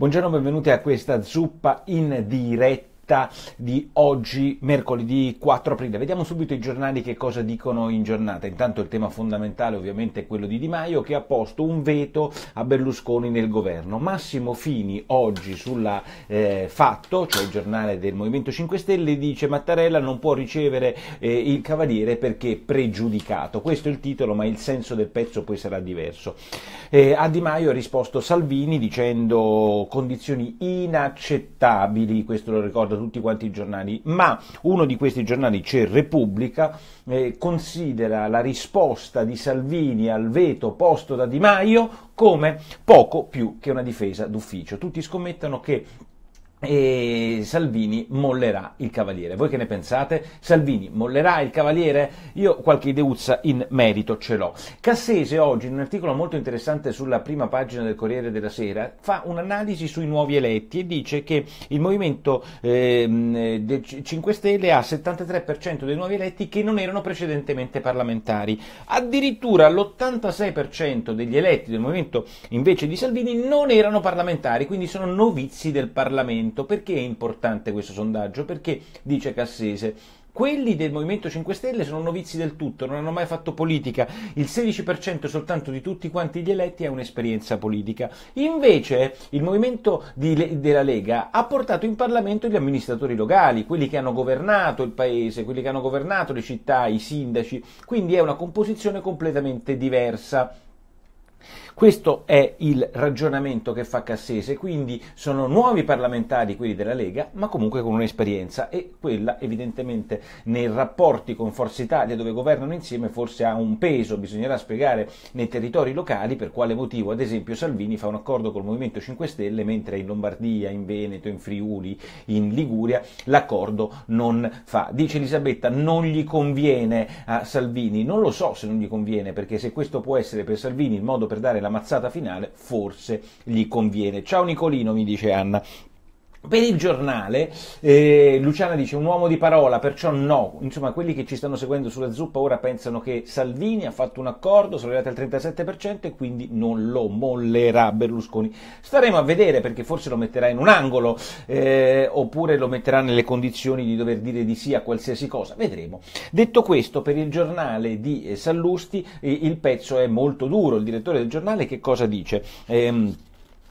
Buongiorno, benvenuti a questa zuppa in diretta giornata di oggi, mercoledì 4 aprile. Vediamo subito i giornali che cosa dicono in giornata. Intanto il tema fondamentale ovviamente è quello di Di Maio che ha posto un veto a Berlusconi nel governo. Massimo Fini oggi sulla eh, Fatto, cioè il giornale del Movimento 5 Stelle, dice Mattarella non può ricevere eh, il Cavaliere perché è pregiudicato. Questo è il titolo, ma il senso del pezzo poi sarà diverso. Eh, a Di Maio ha risposto Salvini dicendo condizioni inaccettabili, questo lo ricordo tutti quanti i giornali, ma uno di questi giornali, c'è cioè Repubblica, eh, considera la risposta di Salvini al veto posto da Di Maio come poco più che una difesa d'ufficio. Tutti scommettono che e Salvini mollerà il Cavaliere. Voi che ne pensate? Salvini mollerà il Cavaliere? Io qualche ideuzza in merito ce l'ho. Cassese oggi, in un articolo molto interessante sulla prima pagina del Corriere della Sera, fa un'analisi sui nuovi eletti e dice che il Movimento eh, 5 Stelle ha 73% dei nuovi eletti che non erano precedentemente parlamentari. Addirittura l'86% degli eletti del Movimento invece di Salvini non erano parlamentari, quindi sono novizi del Parlamento Parlamento. Perché è importante questo sondaggio? Perché, dice Cassese, quelli del Movimento 5 Stelle sono novizi del tutto, non hanno mai fatto politica, il 16% soltanto di tutti quanti gli eletti ha un'esperienza politica. Invece il movimento di, della Lega ha portato in Parlamento gli amministratori locali, quelli che hanno governato il paese, quelli che hanno governato le città, i sindaci, quindi è una composizione completamente diversa. Questo è il ragionamento che fa Cassese, quindi sono nuovi parlamentari quelli della Lega, ma comunque con un'esperienza e quella evidentemente nei rapporti con Forza Italia dove governano insieme forse ha un peso, bisognerà spiegare nei territori locali per quale motivo ad esempio Salvini fa un accordo col Movimento 5 Stelle mentre in Lombardia, in Veneto, in Friuli, in Liguria l'accordo non fa. Dice Elisabetta non gli conviene a Salvini, non lo so se non gli conviene perché se questo può essere per Salvini il modo per dare la mazzata finale forse gli conviene. Ciao Nicolino, mi dice Anna. Per il giornale, eh, Luciana dice un uomo di parola, perciò no. Insomma, quelli che ci stanno seguendo sulla zuppa ora pensano che Salvini ha fatto un accordo, sono arrivati al 37% e quindi non lo mollerà Berlusconi. Staremo a vedere perché forse lo metterà in un angolo eh, oppure lo metterà nelle condizioni di dover dire di sì a qualsiasi cosa. Vedremo. Detto questo, per il giornale di eh, Sallusti eh, il pezzo è molto duro. Il direttore del giornale che cosa dice? Eh,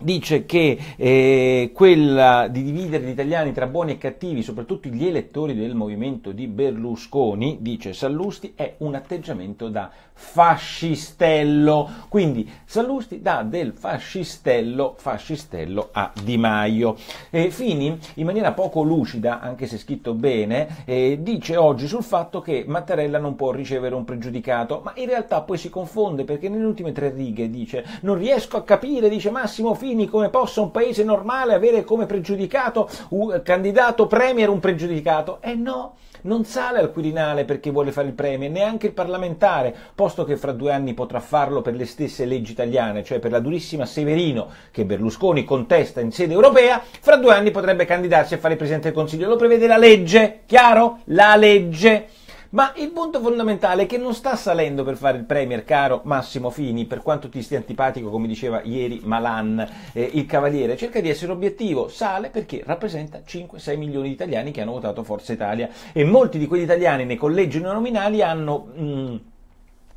dice che eh, quella di dividere gli italiani tra buoni e cattivi, soprattutto gli elettori del movimento di Berlusconi, dice Sallusti, è un atteggiamento da fascistello. Quindi Sallusti dà del fascistello, fascistello a Di Maio. E Fini, in maniera poco lucida, anche se scritto bene, eh, dice oggi sul fatto che Mattarella non può ricevere un pregiudicato, ma in realtà poi si confonde perché nelle ultime tre righe dice non riesco a capire, dice Massimo Fini, Salvini, come possa un paese normale avere come pregiudicato, un candidato premier un pregiudicato? Eh no, non sale al Quirinale perché vuole fare il premier, neanche il parlamentare, posto che fra due anni potrà farlo per le stesse leggi italiane, cioè per la durissima Severino che Berlusconi contesta in sede europea, fra due anni potrebbe candidarsi a fare il Presidente del Consiglio, lo prevede la legge, chiaro? La legge. Ma il punto fondamentale è che non sta salendo per fare il premier, caro Massimo Fini, per quanto ti stia antipatico, come diceva ieri Malan, eh, il Cavaliere, cerca di essere obiettivo, sale perché rappresenta 5-6 milioni di italiani che hanno votato Forza Italia e molti di quegli italiani nei collegi nominali hanno... Mh, mm,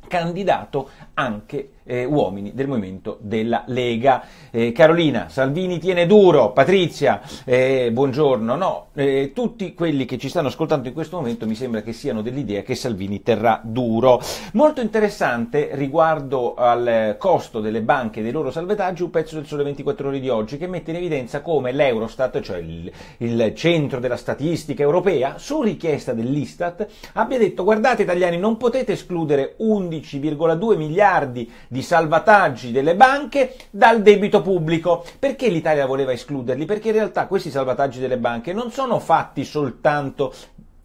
candidato anche eh, uomini del movimento della Lega. Eh, Carolina, Salvini tiene duro, Patrizia, eh, buongiorno. No, eh, tutti quelli che ci stanno ascoltando in questo momento mi sembra che siano dell'idea che Salvini terrà duro. Molto interessante riguardo al costo delle banche e dei loro salvataggi un pezzo del Sole 24 Ore di oggi che mette in evidenza come l'Eurostat, cioè il, il centro della statistica europea, su richiesta dell'Istat abbia detto guardate italiani non potete escludere 11,2 miliardi di salvataggi delle banche dal debito pubblico. Perché l'Italia voleva escluderli? Perché in realtà questi salvataggi delle banche non sono fatti soltanto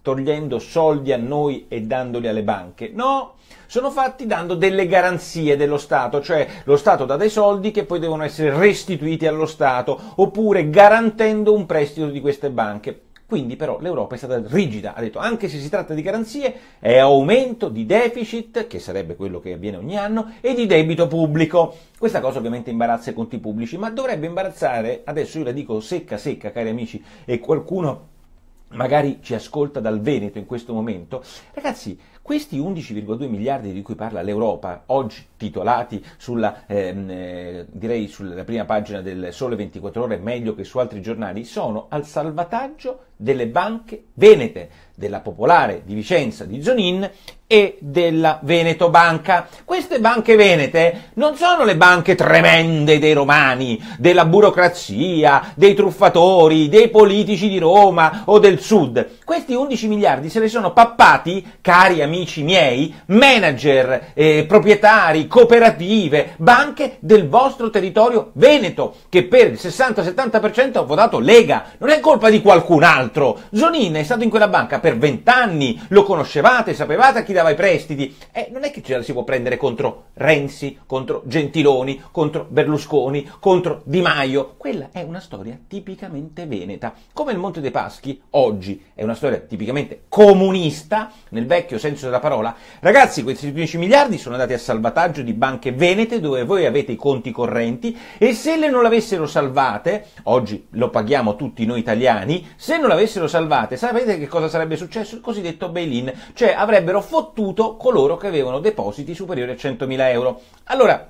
togliendo soldi a noi e dandoli alle banche. No, sono fatti dando delle garanzie dello Stato, cioè lo Stato dà dei soldi che poi devono essere restituiti allo Stato, oppure garantendo un prestito di queste banche. Quindi però l'Europa è stata rigida, ha detto anche se si tratta di garanzie è aumento di deficit, che sarebbe quello che avviene ogni anno, e di debito pubblico. Questa cosa ovviamente imbarazza i conti pubblici, ma dovrebbe imbarazzare, adesso io la dico secca secca cari amici, e qualcuno magari ci ascolta dal Veneto in questo momento, ragazzi, questi 11,2 miliardi di cui parla l'Europa, oggi titolati sulla, ehm, eh, direi sulla prima pagina del Sole 24 ore, meglio che su altri giornali, sono al salvataggio delle banche venete, della Popolare di Vicenza di Zonin e della Veneto Banca. Queste banche venete non sono le banche tremende dei romani, della burocrazia, dei truffatori, dei politici di Roma o del Sud. Questi 11 miliardi se li sono pappati, cari amici, amici miei, manager, eh, proprietari, cooperative, banche del vostro territorio veneto, che per il 60-70% ha votato Lega. Non è colpa di qualcun altro. Zonin è stato in quella banca per 20 anni, lo conoscevate, sapevate a chi dava i prestiti. Eh, non è che ce la si può prendere contro Renzi, contro Gentiloni, contro Berlusconi, contro Di Maio. Quella è una storia tipicamente veneta. Come il Monte dei Paschi, oggi è una storia tipicamente comunista, nel vecchio senso senso della parola. Ragazzi, questi 10 miliardi sono andati a salvataggio di banche venete dove voi avete i conti correnti e se le non l'avessero salvate, oggi lo paghiamo tutti noi italiani, se non l'avessero salvate, sapete che cosa sarebbe successo? Il cosiddetto bail-in, cioè avrebbero fottuto coloro che avevano depositi superiori a 100.000 euro. Allora,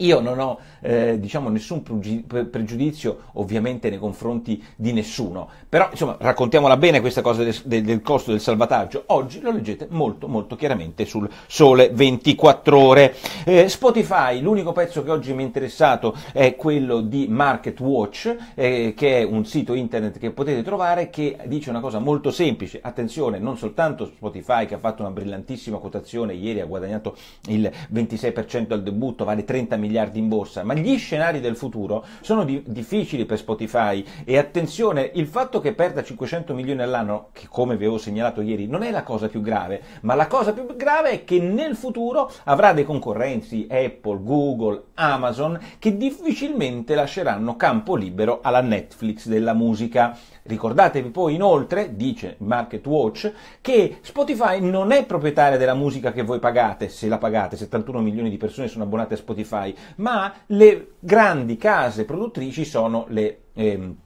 io non ho eh, diciamo, nessun pregiudizio ovviamente nei confronti di nessuno, però insomma raccontiamola bene questa cosa del, del, del costo del salvataggio, oggi lo leggete molto molto chiaramente sul sole 24 ore. Eh, Spotify, l'unico pezzo che oggi mi è interessato è quello di Market Watch, eh, che è un sito internet che potete trovare che dice una cosa molto semplice, attenzione non soltanto Spotify che ha fatto una brillantissima quotazione, ieri ha guadagnato il 26% al debutto, vale 30 milioni miliardi in borsa, ma gli scenari del futuro sono di- difficili per Spotify e attenzione, il fatto che perda 500 milioni all'anno, che come vi avevo segnalato ieri, non è la cosa più grave, ma la cosa più grave è che nel futuro avrà dei concorrenti Apple, Google, Amazon che difficilmente lasceranno campo libero alla Netflix della musica. Ricordatevi poi inoltre, dice Market Watch, che Spotify non è proprietaria della musica che voi pagate, se la pagate, 71 milioni di persone sono abbonate a Spotify, ma le grandi case produttrici sono le... Ehm,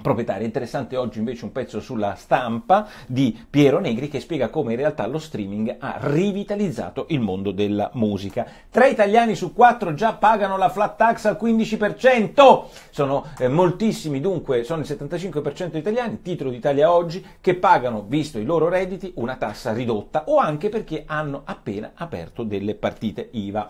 proprietaria. Interessante oggi invece un pezzo sulla stampa di Piero Negri che spiega come in realtà lo streaming ha rivitalizzato il mondo della musica. Tre italiani su quattro già pagano la flat tax al 15%, sono eh, moltissimi dunque, sono il 75% italiani, titolo d'Italia oggi, che pagano, visto i loro redditi, una tassa ridotta o anche perché hanno appena aperto delle partite IVA.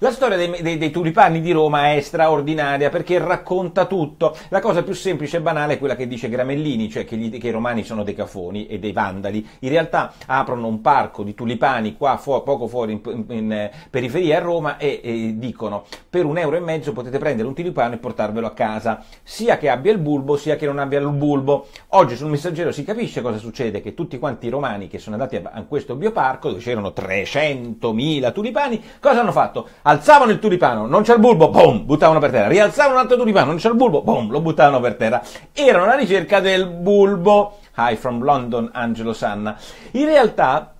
La storia dei, dei, dei, tulipani di Roma è straordinaria perché racconta tutto. La cosa più semplice e banale è quella che dice Gramellini, cioè che, gli, che i romani sono dei cafoni e dei vandali. In realtà aprono un parco di tulipani qua fu- poco fuori in, in, in, eh, periferia a Roma e, e, dicono per un euro e mezzo potete prendere un tulipano e portarvelo a casa, sia che abbia il bulbo sia che non abbia il bulbo. Oggi sul messaggero si capisce cosa succede, che tutti quanti i romani che sono andati a, a questo bioparco, dove c'erano 300.000 tulipani, cosa hanno fatto? alzavano il tulipano, non c'è il bulbo, boom, buttavano per terra, rialzavano un altro tulipano, non c'è il bulbo, boom, lo buttavano per terra. Erano alla ricerca del bulbo. Hi from London, Angelo Sanna. In realtà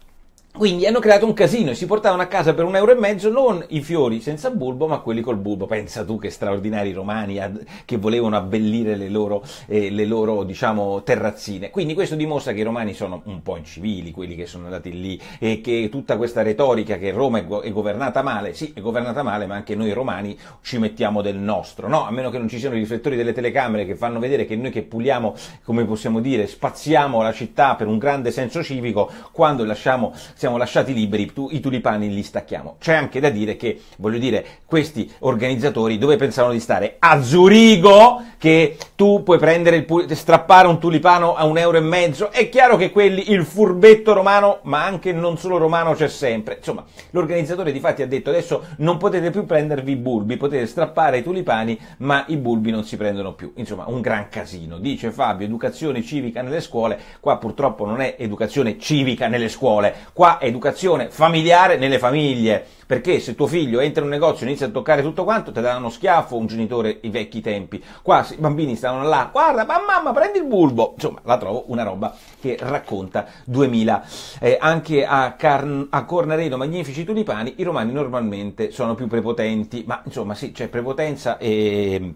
quindi hanno creato un casino e si portavano a casa per un euro e mezzo non i fiori senza bulbo, ma quelli col bulbo. Pensa tu che straordinari romani ad, che volevano abbellire le loro, eh, le loro diciamo, terrazzine. Quindi questo dimostra che i romani sono un po' incivili, quelli che sono andati lì, e che tutta questa retorica che Roma è, go- è governata male, sì, è governata male, ma anche noi romani ci mettiamo del nostro, no? A meno che non ci siano i riflettori delle telecamere che fanno vedere che noi che puliamo, come possiamo dire, spaziamo la città per un grande senso civico, quando lasciamo... Siamo siamo lasciati liberi, i tulipani li stacchiamo. C'è anche da dire che, voglio dire, questi organizzatori dove pensavano di stare? A Zurigo, che tu puoi prendere il, strappare un tulipano a un euro e mezzo. È chiaro che quelli, il furbetto romano, ma anche non solo romano c'è sempre. Insomma, l'organizzatore di fatti ha detto adesso non potete più prendervi i bulbi, potete strappare i tulipani, ma i bulbi non si prendono più. Insomma, un gran casino. Dice Fabio, educazione civica nelle scuole. Qua purtroppo non è educazione civica nelle scuole. Qua educazione familiare nelle famiglie, perché se tuo figlio entra in un negozio e inizia a toccare tutto quanto, te dà uno schiaffo un genitore i vecchi tempi. Qua i bambini stanno là, guarda, ma mamma, prendi il bulbo. Insomma, la trovo una roba che racconta 2000. Eh, anche a, Carn- a Cornaredo, magnifici tulipani, i romani normalmente sono più prepotenti, ma insomma sì, c'è prepotenza e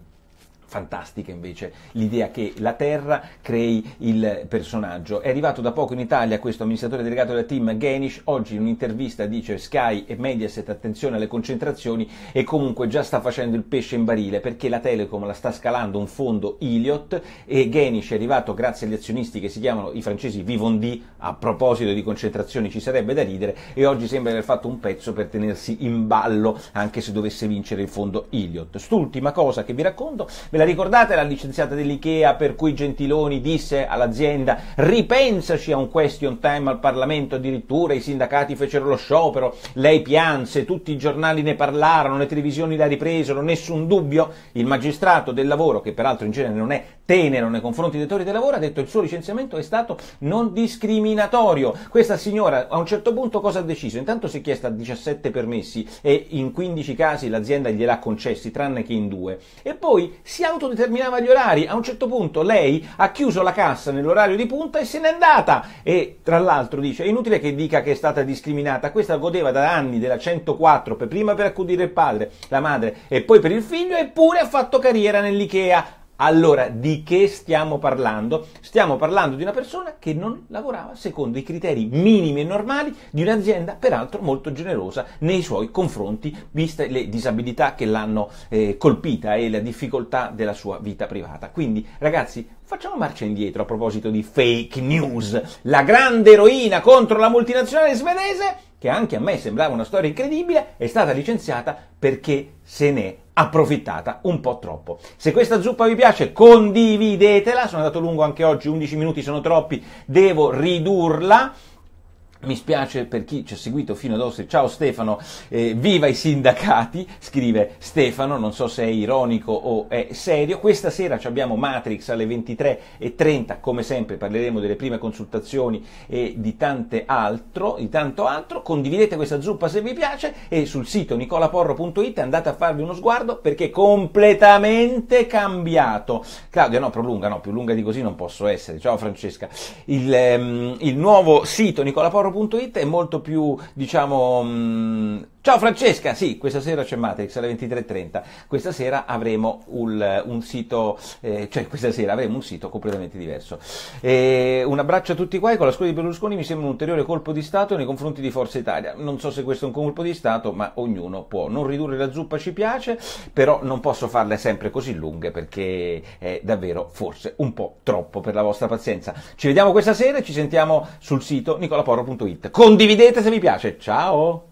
fantastica invece l'idea che la terra crei il personaggio. È arrivato da poco in Italia questo amministratore delegato della team Genish, oggi in un'intervista dice Sky e Mediaset attenzione alle concentrazioni e comunque già sta facendo il pesce in barile perché la Telecom la sta scalando un fondo Iliot e Genish è arrivato grazie agli azionisti che si chiamano i francesi Vivondi, a proposito di concentrazioni ci sarebbe da ridere e oggi sembra aver fatto un pezzo per tenersi in ballo anche se dovesse vincere il fondo Iliot. St'ultima cosa che vi racconto ve la la ricordate la licenziata dell'IKEA per cui Gentiloni disse all'azienda ripensaci a un question time al Parlamento, addirittura i sindacati fecero lo sciopero, lei pianse, tutti i giornali ne parlarono, le televisioni la ripresero, nessun dubbio. Il magistrato del lavoro, che peraltro in genere non è tenero nei confronti dei datori del lavoro, ha detto il suo licenziamento è stato non discriminatorio. Questa signora a un certo punto cosa ha deciso? Intanto si è chiesta 17 permessi e in 15 casi l'azienda gliel'ha concessi, tranne che in due. E poi si è autodeterminava gli orari. A un certo punto lei ha chiuso la cassa nell'orario di punta e se n'è andata. E tra l'altro dice, è inutile che dica che è stata discriminata, questa godeva da anni della 104 per prima per accudire il padre, la madre e poi per il figlio, eppure ha fatto carriera nell'IKEA allora, di che stiamo parlando? Stiamo parlando di una persona che non lavorava secondo i criteri minimi e normali di un'azienda, peraltro molto generosa nei suoi confronti, viste le disabilità che l'hanno eh, colpita e la difficoltà della sua vita privata. Quindi, ragazzi, Facciamo marcia indietro a proposito di fake news. La grande eroina contro la multinazionale svedese, che anche a me sembrava una storia incredibile, è stata licenziata perché se n'è approfittata un po' troppo. Se questa zuppa vi piace condividetela, sono andato lungo anche oggi, 11 minuti sono troppi, devo ridurla. Mi spiace per chi ci ha seguito fino ad oggi. Ciao Stefano, eh, viva i sindacati, scrive Stefano, non so se è ironico o è serio. Questa sera ci abbiamo Matrix alle 23.30, come sempre parleremo delle prime consultazioni e di, altro, di tanto altro. Condividete questa zuppa se vi piace e sul sito nicolaporro.it andate a farvi uno sguardo perché è completamente cambiato. Claudia, no, prolunga, no, più lunga di così non posso essere. Ciao Francesca. Il, ehm, il nuovo sito nicolaporro.it è molto più, diciamo, mh, mm, Ciao Francesca, sì, questa sera c'è Matrix alle 23.30, questa sera avremo un, un sito, eh, cioè questa sera avremo un sito completamente diverso. E eh, un abbraccio a tutti quai, con la scuola di Berlusconi mi sembra un ulteriore colpo di Stato nei confronti di Forza Italia, non so se questo è un colpo di Stato, ma ognuno può non ridurre la zuppa ci piace, però non posso farle sempre così lunghe perché è davvero forse un po' troppo per la vostra pazienza. Ci vediamo questa sera e ci sentiamo sul sito nicolaporo.it, condividete se vi piace, ciao!